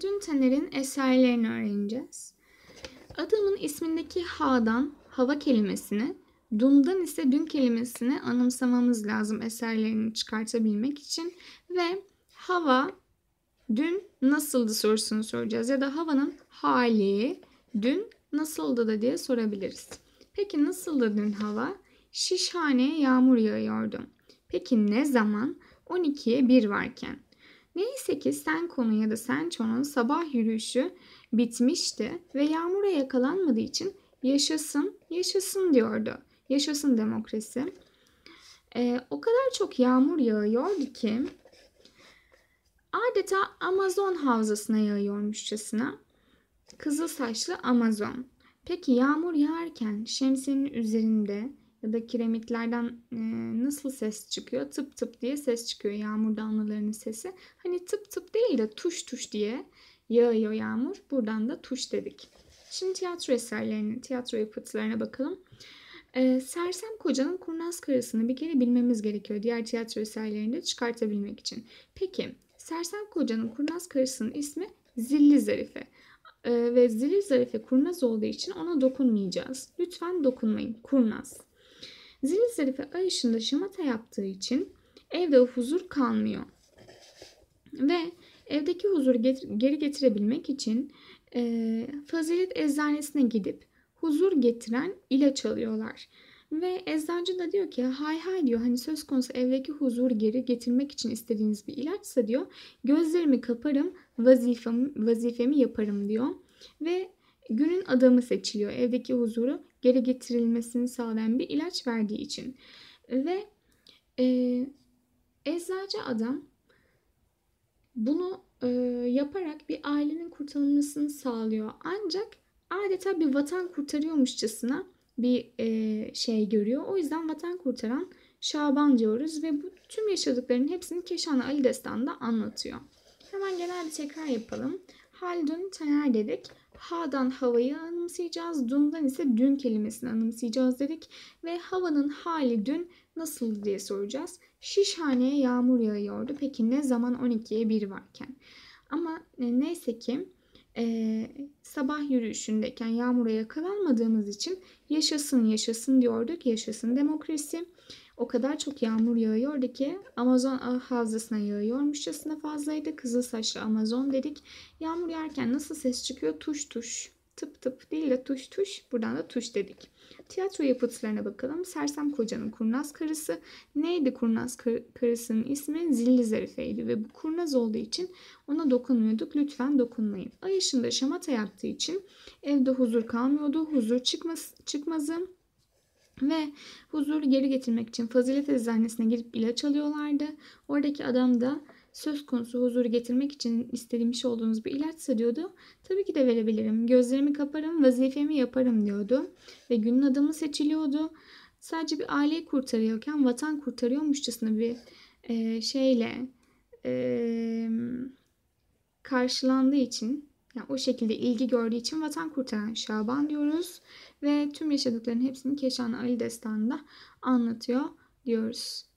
Haldun Taner'in eserlerini öğreneceğiz. Adamın ismindeki Ha'dan hava kelimesini, Dun'dan ise dün kelimesini anımsamamız lazım eserlerini çıkartabilmek için ve hava dün nasıldı sorusunu soracağız ya da havanın hali dün nasıldı da diye sorabiliriz. Peki nasıldı dün hava? Şişhaneye yağmur yağıyordu. Peki ne zaman? 12'ye 1 varken. Neyse ki Senko'nun ya da Sencho'nun sabah yürüyüşü bitmişti ve yağmura yakalanmadığı için yaşasın, yaşasın diyordu. Yaşasın demokrasi. Ee, o kadar çok yağmur yağıyordu ki adeta Amazon havzasına yağıyormuşçasına. Kızıl saçlı Amazon. Peki yağmur yağarken şemsiyenin üzerinde ya da kiremitlerden e, nasıl ses çıkıyor? Tıp tıp diye ses çıkıyor yağmur damlalarının sesi. Hani tıp tıp değil de tuş tuş diye yağıyor yağmur. Buradan da tuş dedik. Şimdi tiyatro eserlerine, tiyatro yapıtlarına bakalım. E, Sersem Koca'nın kurnaz karısını bir kere bilmemiz gerekiyor diğer tiyatro eserlerini de çıkartabilmek için. Peki Sersem Koca'nın kurnaz karısının ismi Zilli Zarife e, ve Zilli Zarife kurnaz olduğu için ona dokunmayacağız. Lütfen dokunmayın. Kurnaz. Zil zarife ay ışığında şamata yaptığı için evde huzur kalmıyor. Ve evdeki huzuru getir, geri getirebilmek için e, fazilet eczanesine gidip huzur getiren ilaç alıyorlar. Ve eczacı da diyor ki hay hay diyor hani söz konusu evdeki huzur geri getirmek için istediğiniz bir ilaçsa diyor gözlerimi kaparım vazifem, vazifemi yaparım diyor. Ve günün adamı seçiliyor. Evdeki huzuru geri getirilmesini sağlayan bir ilaç verdiği için. Ve e, eczacı adam bunu e, yaparak bir ailenin kurtarılmasını sağlıyor. Ancak adeta bir vatan kurtarıyormuşçasına bir e, şey görüyor. O yüzden vatan kurtaran Şaban diyoruz ve bu tüm yaşadıklarının hepsini keşan Ali Destan'da anlatıyor. Hemen genel bir tekrar yapalım. Haldun Taner dedik. Ha'dan havayı anımsayacağız. Dun'dan ise dün kelimesini anımsayacağız dedik. Ve havanın hali dün nasıldı diye soracağız. Şişhane'ye yağmur yağıyordu. Peki ne zaman 12'ye 1 varken? Ama e, neyse ki e, sabah yürüyüşündeyken yağmura yakalanmadığımız için yaşasın yaşasın diyorduk. Yaşasın demokrasi. O kadar çok yağmur yağıyordu ki Amazon havzasına ah, yağıyormuşçasına fazlaydı. Kızıl saçlı Amazon dedik. Yağmur yağarken nasıl ses çıkıyor? Tuş tuş tıp tıp değil de tuş tuş. Buradan da tuş dedik. Tiyatro yapıtlarına bakalım. Sersem Koca'nın kurnaz karısı. Neydi kurnaz kar- karısının ismi? Zilli Zarife'ydi ve bu kurnaz olduğu için ona dokunmuyorduk. Lütfen dokunmayın. Ay ışığında şamata yaptığı için evde huzur kalmıyordu. Huzur çıkmaz, çıkmazı ve huzuru geri getirmek için fazilet eczanesine girip ilaç alıyorlardı. Oradaki adam da söz konusu huzuru getirmek için istemiş olduğunuz bir ilaçsa diyordu. Tabii ki de verebilirim. Gözlerimi kaparım, vazifemi yaparım diyordu. Ve günün adamı seçiliyordu. Sadece bir aileyi kurtarıyorken vatan kurtarıyormuşçasına bir e, şeyle e, karşılandığı için yani o şekilde ilgi gördüğü için vatan kurtaran Şaban diyoruz ve tüm yaşadıklarının hepsini Keşan Ali Destanı'nda anlatıyor diyoruz.